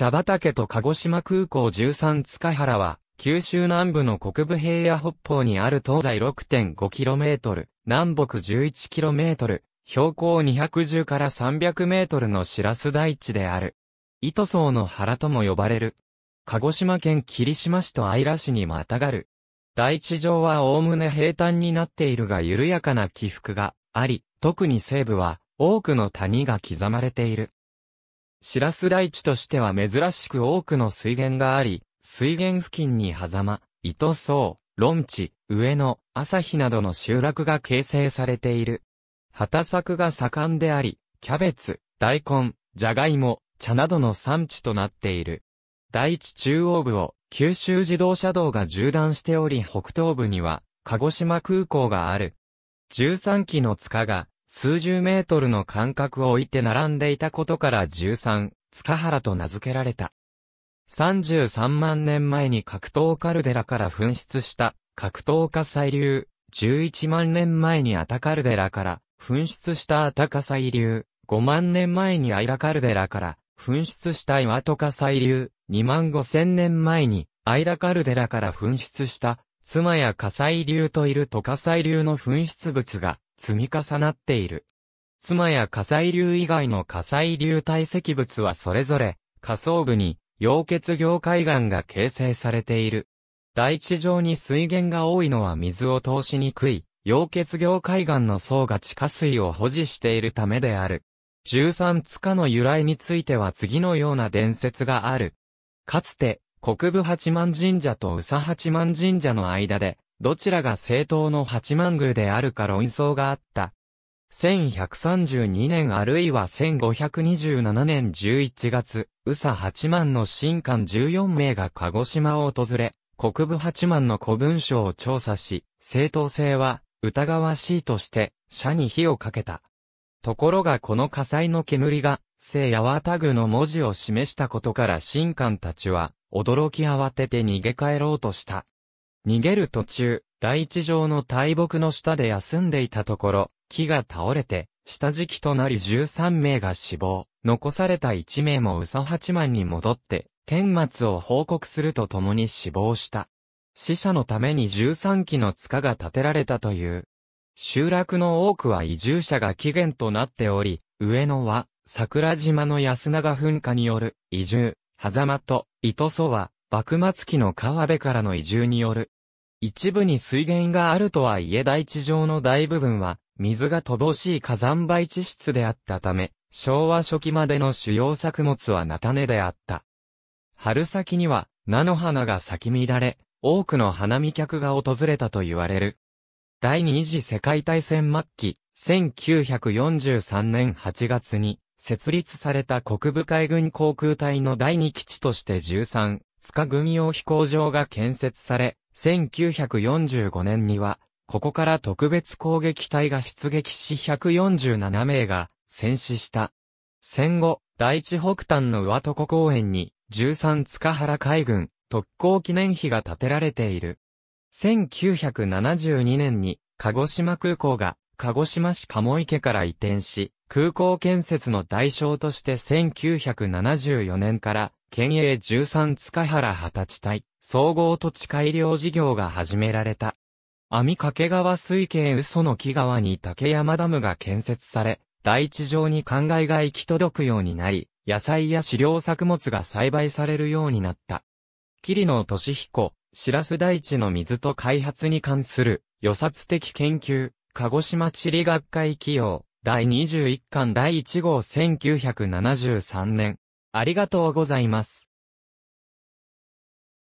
茶畑と鹿児島空港13塚原は、九州南部の国部平野北方にある東西 6.5km、南北 11km、標高210から 300m の白洲台地である。糸層の原とも呼ばれる。鹿児島県霧島市と姶良市にまたがる。大地上はおおむね平坦になっているが緩やかな起伏があり、特に西部は多くの谷が刻まれている。シラス台地としては珍しく多くの水源があり、水源付近に狭間、糸層、論地、上野、朝日などの集落が形成されている。畑作が盛んであり、キャベツ、大根、じゃがいも、茶などの産地となっている。大地中央部を九州自動車道が縦断しており北東部には鹿児島空港がある。13機の塚が数十メートルの間隔を置いて並んでいたことから13、塚原と名付けられた。33万年前に格闘カルデラから噴出した格闘火砕流、11万年前にアタカルデラから噴出したアタ火砕流、5万年前にアイラカルデラから噴出した岩戸火砕流、2万5千年前にアイラカルデラから噴出した妻や火砕流といると火砕流の噴出物が積み重なっている。妻や火砕流以外の火砕流堆積物はそれぞれ、下層部に、溶血凝灰岩が形成されている。大地上に水源が多いのは水を通しにくい、溶血凝灰岩の層が地下水を保持しているためである。十三塚の由来については次のような伝説がある。かつて、国部八幡神社と宇佐八幡神社の間で、どちらが正当の八幡宮であるか論争があった。1132年あるいは1527年11月、宇佐八幡の新官14名が鹿児島を訪れ、国部八幡の古文書を調査し、正当性は疑わしいとして、社に火をかけた。ところがこの火災の煙が、聖八幡宮の文字を示したことから新官たちは、驚き慌てて逃げ帰ろうとした。逃げる途中、大地上の大木の下で休んでいたところ、木が倒れて、下敷きとなり13名が死亡、残された1名も宇佐八幡に戻って、天末を報告するとともに死亡した。死者のために13基の塚が建てられたという。集落の多くは移住者が起源となっており、上野は、桜島の安永噴火による移住、狭間と、糸蘇は、幕末期の川辺からの移住による。一部に水源があるとはいえ大地上の大部分は、水が乏しい火山灰地質であったため、昭和初期までの主要作物は菜種であった。春先には、菜の花が咲き乱れ、多くの花見客が訪れたと言われる。第二次世界大戦末期、1943年8月に、設立された国部海軍航空隊の第二基地として13、塚軍用飛行場が建設され、1945年には、ここから特別攻撃隊が出撃し147名が戦死した。戦後、第一北端の上床公園に、13塚原海軍特攻記念碑が建てられている。1972年に、鹿児島空港が、鹿児島市鴨池から移転し、空港建設の代償として1974年から県営13塚原二十地帯、総合土地改良事業が始められた。網掛川水系嘘の木川に竹山ダムが建設され、大地上に灌漑が行き届くようになり、野菜や飼料作物が栽培されるようになった。桐野俊彦、白洲大地の水と開発に関する、予察的研究、鹿児島地理学会起用、第21巻第1号1973年、ありがとうございます。